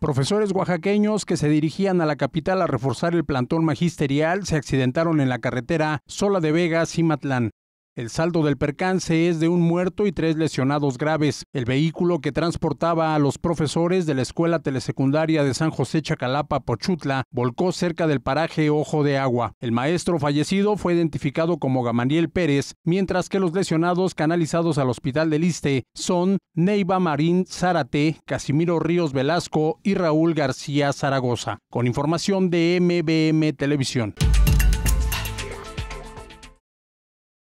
Profesores oaxaqueños que se dirigían a la capital a reforzar el plantón magisterial se accidentaron en la carretera Sola de Vegas y Matlán. El saldo del percance es de un muerto y tres lesionados graves. El vehículo que transportaba a los profesores de la Escuela Telesecundaria de San José Chacalapa, Pochutla, volcó cerca del paraje Ojo de Agua. El maestro fallecido fue identificado como Gamaniel Pérez, mientras que los lesionados canalizados al Hospital del liste son Neiva Marín Zárate, Casimiro Ríos Velasco y Raúl García Zaragoza. Con información de MBM Televisión.